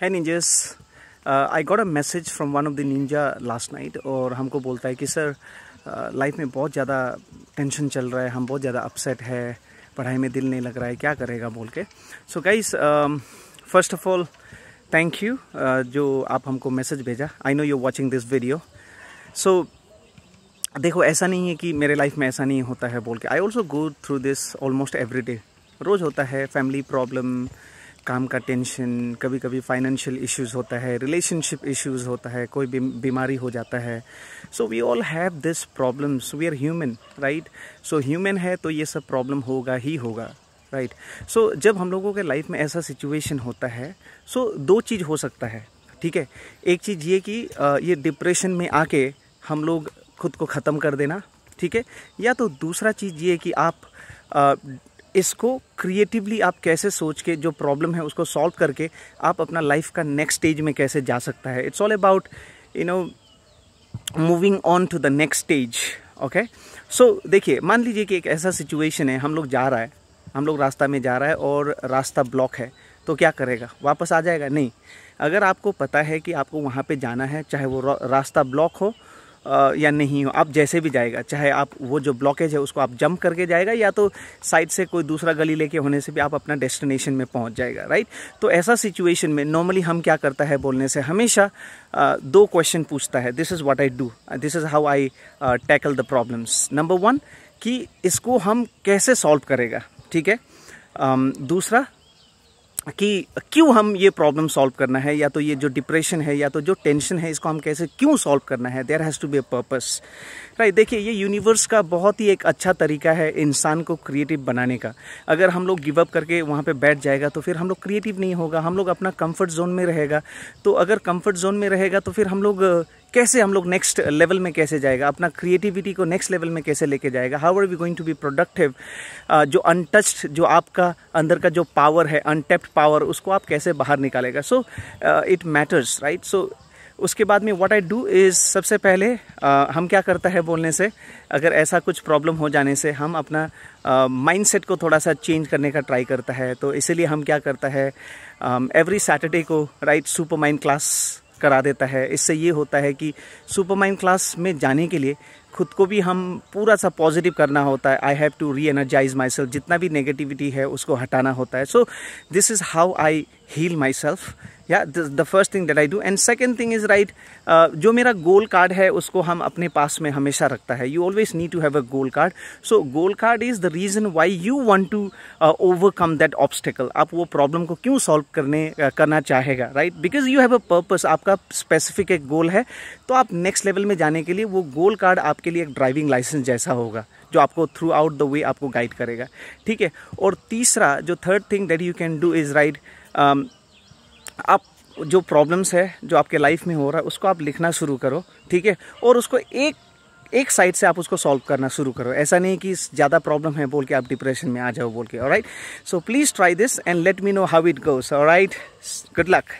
है ninjas I got a message from one of the ninja last night और हमको बोलता है कि सर लाइफ uh, में बहुत ज़्यादा टेंशन चल रहा है हम बहुत ज़्यादा अपसेट है पढ़ाई में दिल नहीं लग रहा है क्या करेगा बोल के so guys first of all thank you जो आप हमको मैसेज भेजा I know you watching this video so देखो ऐसा नहीं है कि मेरे लाइफ में ऐसा नहीं होता है बोल के I also go through this almost every day रोज़ होता है फैमिली प्रॉब्लम काम का टेंशन कभी कभी फाइनेंशियल इश्यूज होता है रिलेशनशिप इश्यूज होता है कोई भी बीमारी हो जाता है so we all have this problems we are human right so human है तो ये सब प्रॉब्लम होगा ही होगा राइट right. सो so, जब हम लोगों के लाइफ में ऐसा सिचुएशन होता है सो so, दो चीज़ हो सकता है ठीक है एक चीज़ ये कि ये डिप्रेशन में आके हम लोग खुद को ख़त्म कर देना ठीक है या तो दूसरा चीज़ ये कि आप इसको क्रिएटिवली आप कैसे सोच के जो प्रॉब्लम है उसको सॉल्व करके आप अपना लाइफ का नेक्स्ट स्टेज में कैसे जा सकता है it's all about you know moving on to the next stage okay so देखिए मान लीजिए कि एक ऐसा सिचुएशन है हम लोग जा रहा है हम लोग रास्ता में जा रहा है और रास्ता ब्लॉक है तो क्या करेगा वापस आ जाएगा नहीं अगर आपको पता है कि आपको वहाँ पे जाना है चाहे वो रास्ता ब्लॉक हो या नहीं हो आप जैसे भी जाएगा चाहे आप वो जो ब्लॉकेज है उसको आप जंप करके जाएगा या तो साइड से कोई दूसरा गली लेके होने से भी आप अपना डेस्टिनेशन में पहुंच जाएगा राइट तो ऐसा सिचुएशन में नॉर्मली हम क्या करता है बोलने से हमेशा आ, दो क्वेश्चन पूछता है this is what I do this is how I tackle the problems number one कि इसको हम कैसे सॉल्व करेगा ठीक है दूसरा कि क्यों हम ये प्रॉब्लम सॉल्व करना है या तो ये जो डिप्रेशन है या तो जो टेंशन है इसको हम कैसे क्यों सॉल्व करना है there has to be a purpose right देखिए ये यूनिवर्स का बहुत ही एक अच्छा तरीका है इंसान को क्रिएटिव बनाने का अगर हम लोग गिव अप करके वहाँ पे बैठ जाएगा तो फिर हम लोग क्रिएटिव नहीं होगा हम लोग अपना कम्फर्ट जोन में रहेगा तो अगर कम्फर्ट जोन में रहेगा तो फिर हम लोग कैसे हम लोग नेक्स्ट लेवल में कैसे जाएगा अपना क्रिएटिविटी को नेक्स्ट लेवल में कैसे लेके जाएगा how are we going to be productive जो अनटच्ड जो आपका अंदर का जो पावर है अनटेप्ड पावर उसको आप कैसे बाहर निकालेगा so it matters right so उसके बाद में व्हाट आई डू इज़ सबसे पहले uh, हम क्या करता है बोलने से अगर ऐसा कुछ प्रॉब्लम हो जाने से हम अपना माइंडसेट uh, को थोड़ा सा चेंज करने का ट्राई करता है तो इसीलिए हम क्या करता है एवरी um, सैटरडे को राइट सुपर माइंड क्लास करा देता है इससे ये होता है कि सुपर माइंड क्लास में जाने के लिए खुद को भी हम पूरा सा पॉजिटिव करना होता है I have to reenergize myself जितना भी नेगेटिविटी है उसको हटाना होता है so this is how I heal myself या the first thing that I do and second thing is right जो मेरा गोल कार्ड है उसको हम अपने पास में हमेशा रखता है you always need to have a goal card so goal card is the reason why you want to overcome that obstacle आप वो प्रॉब्लम को क्यों सॉल्व करने uh, करना चाहेगा right because you have a purpose आपका स्पेसिफिक एक goal है तो आप नेक्स्ट लेवल में जाने के लिए वो गोल कार्ड आपके आपके लिए एक ड्राइविंग लाइसेंस जैसा होगा जो आपको थ्रू आउट द वे आपको गाइड करेगा ठीक है और तीसरा जो third thing that you can do is right आप जो प्रॉब्लम्स है जो आपके लाइफ में हो रहा है उसको आप लिखना शुरू करो ठीक है और उसको एक एक साइड से आप उसको सॉल्व करना शुरू करो ऐसा नहीं कि ज़्यादा प्रॉब्लम है बोल के आप डिप्रेशन में आ जाओ बोल के right so please try this and let me know how it goes right good luck